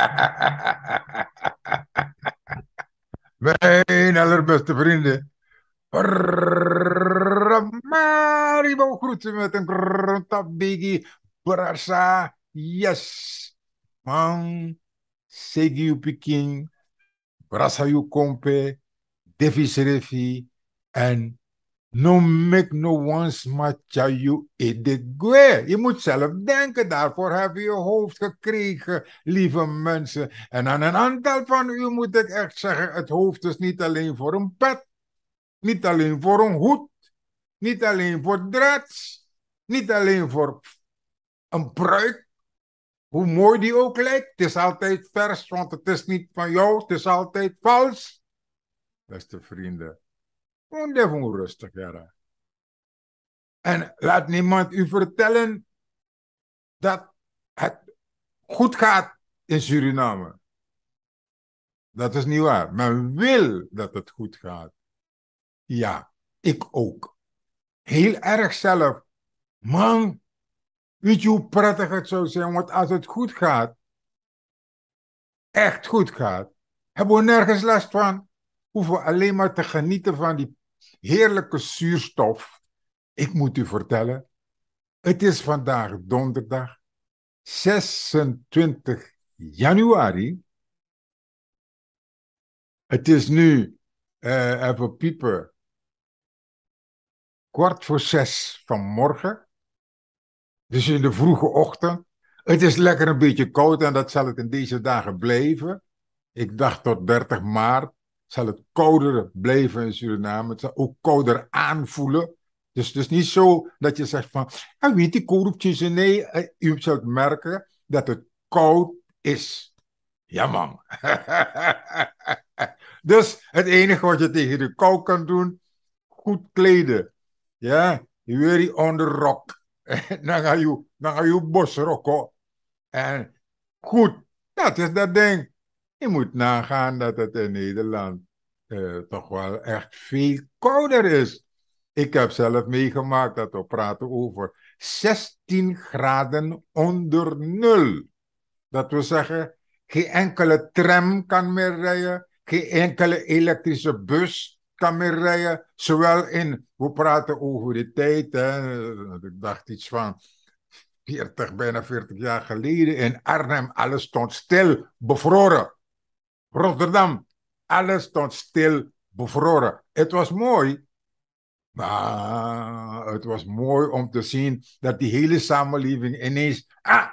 Mijn allerbeste vrienden. Mario groeten met een grotabiggie. Brasa, yes. Man, segui o Brasa Brassa e o compe. Devis En No make no one's you Je moet zelf denken, daarvoor heb je je hoofd gekregen, lieve mensen. En aan een aantal van u moet ik echt zeggen, het hoofd is niet alleen voor een pet, niet alleen voor een hoed, niet alleen voor dreads, niet alleen voor een pruik, hoe mooi die ook lijkt. Het is altijd vers, want het is niet van jou, het is altijd vals. Beste vrienden, gewoon rustig, ja. En laat niemand u vertellen dat het goed gaat in Suriname. Dat is niet waar. Men wil dat het goed gaat. Ja, ik ook. Heel erg zelf. Man, weet je hoe prettig het zou zijn? Want als het goed gaat, echt goed gaat, hebben we nergens last van. Hoeven we alleen maar te genieten van die heerlijke zuurstof. Ik moet u vertellen, het is vandaag donderdag 26 januari. Het is nu, eh, even piepen, kwart voor zes vanmorgen. Dus in de vroege ochtend. Het is lekker een beetje koud en dat zal het in deze dagen blijven. Ik dacht tot 30 maart zal het kouder blijven in Suriname. Het zal ook kouder aanvoelen. Dus, dus niet zo dat je zegt van, ah, weet die korupjes. Nee, eh, u zult merken dat het koud is. Ja, man. dus het enige wat je tegen de kou kan doen, goed kleden. Ja, weer die onderrok. dan ga je, dan ga je bosrokken. En goed, dat is dat ding. Je moet nagaan dat het in Nederland eh, toch wel echt veel kouder is. Ik heb zelf meegemaakt dat we praten over 16 graden onder nul. Dat we zeggen, geen enkele tram kan meer rijden, geen enkele elektrische bus kan meer rijden. Zowel in, we praten over de tijd, hè, ik dacht iets van 40, bijna 40 jaar geleden, in Arnhem, alles stond stil, bevroren. Rotterdam, alles stond stil, bevroren. Het was mooi, maar het was mooi om te zien dat die hele samenleving ineens ah,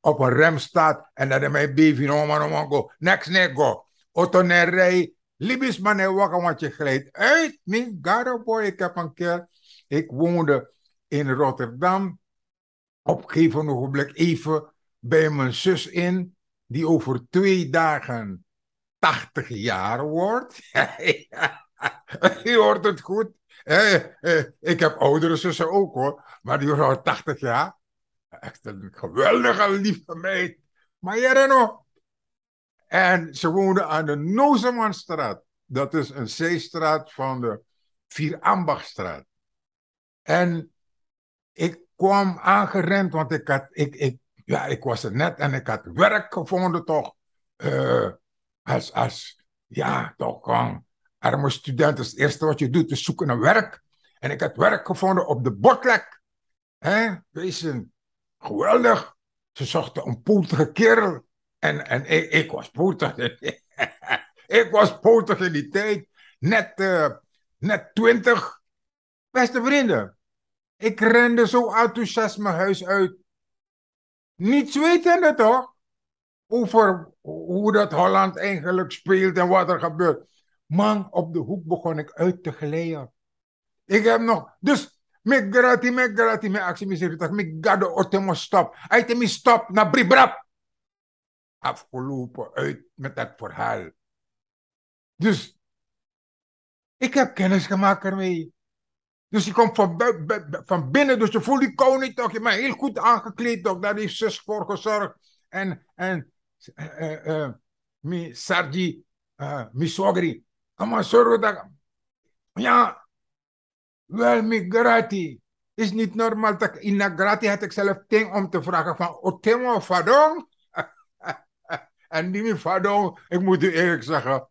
op een rem staat en dat er mijn baby no man no go, niks next go. Otonerij, libis man wakker want je glijdt uit. Mijn boy, ik heb een keer, ik woonde in Rotterdam. Op een gegeven ogenblik even bij mijn zus in, die over twee dagen 80 jaar wordt. Je hoort het goed. ik heb oudere zussen ook hoor, maar die wordt 80 jaar. Echt een geweldige lieve meid. Maar nog. En ze woonde aan de Nozemanstraat. Dat is een zeestraat van de Vierambachstraat. En ik kwam aangerend, want ik, had, ik, ik, ja, ik was er net en ik had werk gevonden toch. Eh, als, als, ja, toch gewoon. Arme student, het eerste wat je doet is zoeken naar werk. En ik heb werk gevonden op de botlek. Wees wezen, geweldig. Ze zochten een poetige kerel. En, en ik, ik was poetig. ik was poetig in die tijd. Net, uh, net twintig. Beste vrienden, ik rende zo enthousiast mijn huis uit. Niets wetende toch? Over hoe dat Holland eigenlijk speelt en wat er gebeurt. Man, op de hoek begon ik uit te glijden. Ik heb nog... Dus, me grati, me grati, me actie, me seritas, me gado otemo stop. Uit me stop, na bribrap. Afgelopen uit met dat verhaal. Dus, ik heb kennis gemaakt ermee. Dus je komt van, van binnen, dus je voelt die koning toch. Je bent heel goed aangekleed toch. Daar heeft zus voor gezorgd. En, en eh, eh, eh, mi sardi me sogri allemaal zorgen Ja, wel, mijn gratie is niet normaal. Dat in de gratie had ik zelf ting om te vragen: van temo Fadong. en die Fadong, ik moet u eerlijk zeggen: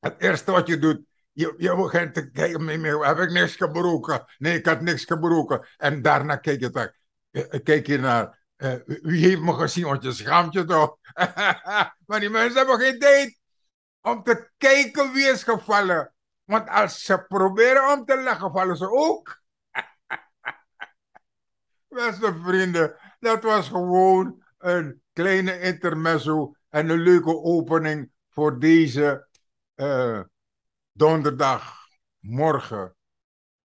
het eerste wat je doet. Je, je begint te kijken, heb ik niks gebroken? Nee, ik had niks gebroken. En daarna keek je, keek je naar uh, u heeft me gezien, want je schaamt je toch? maar die mensen hebben geen tijd om te kijken wie is gevallen. Want als ze proberen om te lachen, vallen ze ook. Beste vrienden, dat was gewoon een kleine intermezzo en een leuke opening voor deze uh, donderdag, morgen.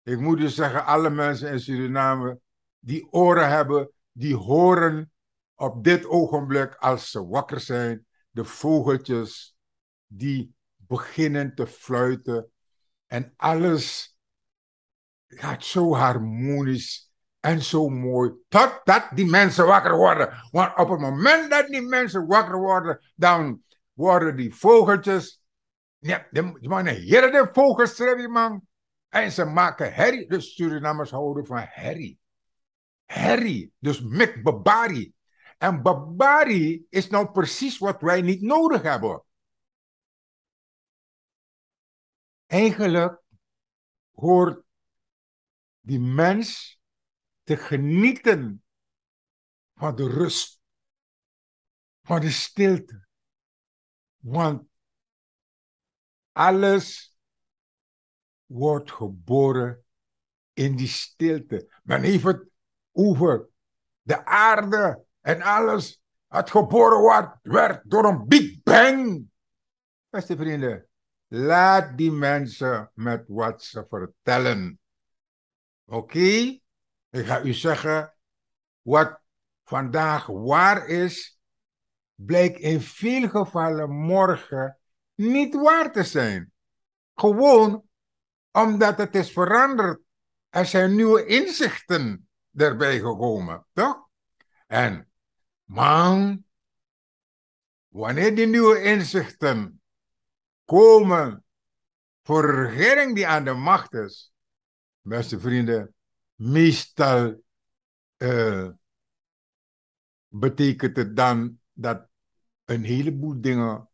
Ik moet dus zeggen, alle mensen in Suriname die oren hebben, die horen op dit ogenblik, als ze wakker zijn, de vogeltjes die beginnen te fluiten. En alles gaat zo harmonisch en zo mooi, totdat die mensen wakker worden. Want op het moment dat die mensen wakker worden, dan worden die vogeltjes. Ja, de mannen heren de vogels, man. En ze maken herrie. De Surinamers houden van herrie. Harry, Dus met Babari. En Babari is nou precies wat wij niet nodig hebben. Eigenlijk hoort die mens te genieten van de rust, van de stilte. Want alles wordt geboren in die stilte. Men even. het over De aarde en alles wat geboren werd door een Big Bang. Beste vrienden, laat die mensen met wat ze vertellen. Oké? Ik ga u zeggen, wat vandaag waar is, blijkt in veel gevallen morgen niet waar te zijn. Gewoon omdat het is veranderd. Er zijn nieuwe inzichten erbij gekomen, toch? En man, wanneer die nieuwe inzichten komen voor een regering die aan de macht is, beste vrienden, meestal eh, betekent het dan dat een heleboel dingen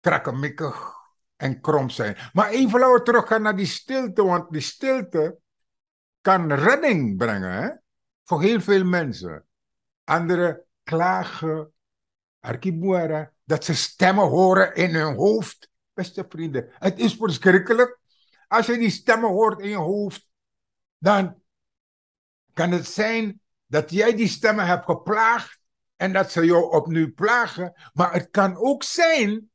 krakkemikkig en krom zijn. Maar even laten we teruggaan naar die stilte, want die stilte kan redding brengen. Hè? voor heel veel mensen. Anderen klagen, Arkibuara, dat ze stemmen horen in hun hoofd. Beste vrienden, het is verschrikkelijk. Als je die stemmen hoort in je hoofd, dan kan het zijn dat jij die stemmen hebt geplaagd en dat ze jou opnieuw plagen. Maar het kan ook zijn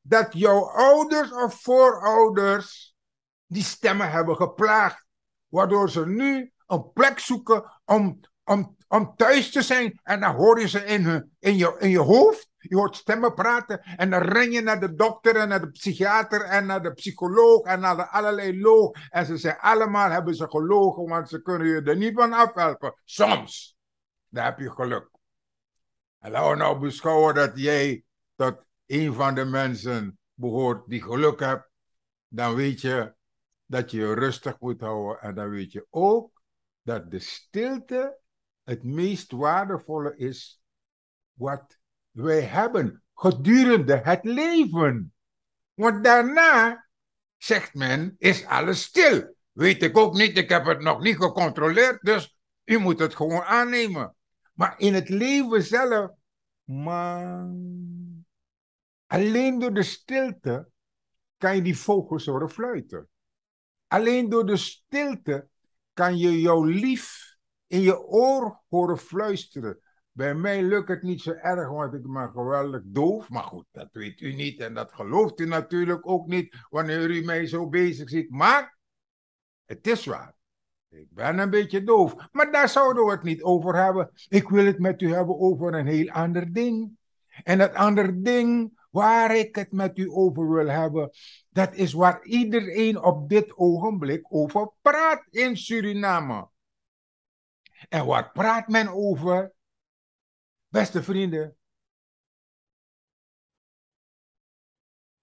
dat jouw ouders of voorouders die stemmen hebben geplaagd, waardoor ze nu een plek zoeken om, om, om thuis te zijn. En dan hoor je ze in, hun, in, je, in je hoofd. Je hoort stemmen praten en dan ren je naar de dokter en naar de psychiater en naar de psycholoog en naar de allerlei loog. En ze zijn allemaal, hebben ze gelogen, want ze kunnen je er niet van afhelpen. Soms, dan heb je geluk. En laten we nou beschouwen dat jij tot een van de mensen behoort die geluk hebt. Dan weet je dat je je rustig moet houden en dan weet je ook dat de stilte het meest waardevolle is wat wij hebben gedurende het leven. Want daarna, zegt men, is alles stil. Weet ik ook niet, ik heb het nog niet gecontroleerd, dus u moet het gewoon aannemen. Maar in het leven zelf, man, alleen door de stilte kan je die vogels horen fluiten. Alleen door de stilte kan je jouw lief in je oor horen fluisteren. Bij mij lukt het niet zo erg, want ik ben geweldig doof. Maar goed, dat weet u niet en dat gelooft u natuurlijk ook niet wanneer u mij zo bezig ziet. Maar het is waar. Ik ben een beetje doof. Maar daar zouden we het niet over hebben. Ik wil het met u hebben over een heel ander ding. En dat ander ding Waar ik het met u over wil hebben, dat is waar iedereen op dit ogenblik over praat in Suriname. En waar praat men over? Beste vrienden,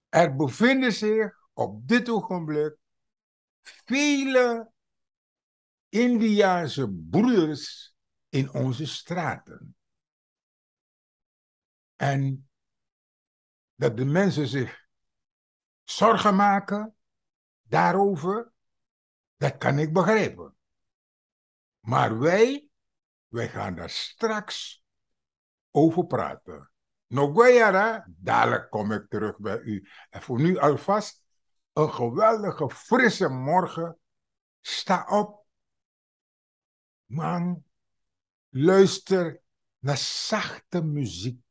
er bevinden zich op dit ogenblik vele Indiaanse broeders in onze straten. En dat de mensen zich zorgen maken daarover, dat kan ik begrijpen. Maar wij, wij gaan daar straks over praten. Nog dadelijk kom ik terug bij u. En voor nu alvast een geweldige, frisse morgen. Sta op, man. Luister naar zachte muziek.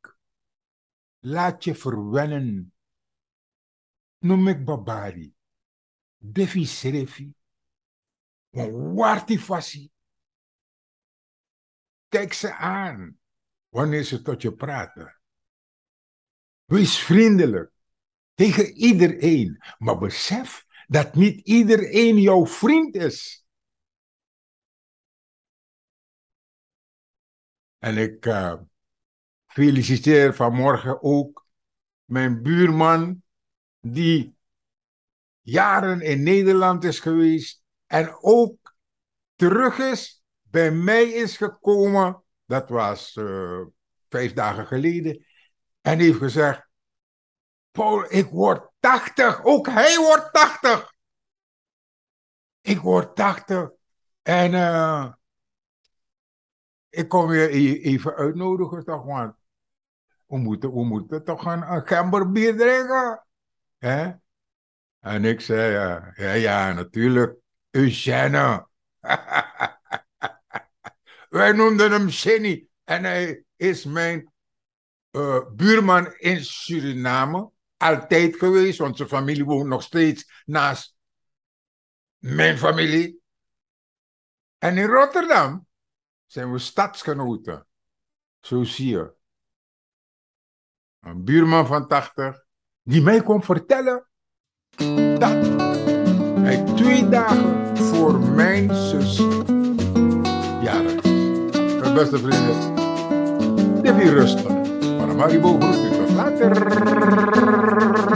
Laat je verwennen. Noem ik babari. Defi serefi. Waarti Kijk ze aan wanneer ze tot je praten. Wees vriendelijk tegen iedereen, maar besef dat niet iedereen jouw vriend is. En ik eh, feliciteer vanmorgen ook mijn buurman, die jaren in Nederland is geweest en ook terug is, bij mij is gekomen. Dat was eh, vijf dagen geleden. En heeft gezegd: Paul, ik word 80. Ook hij wordt 80. Ik word 80. En eh, ik kom je e-, even uitnodigen, toch? maar we moeten, we moeten toch een, een gemberbier drinken. hè? En ik zei, ja, ja, ja natuurlijk, Eugène. Wij noemden hem Jenny en hij is mijn eh, buurman in Suriname. Altijd geweest, want zijn familie woont nog steeds naast mijn familie. En in Rotterdam zijn we stadsgenoten. Zo zie je een buurman van 80, die mij kon vertellen dat hij twee dagen voor mijn zus jarig is. Mijn beste vrienden, dit is rustig. Paramaribo groet u tot later.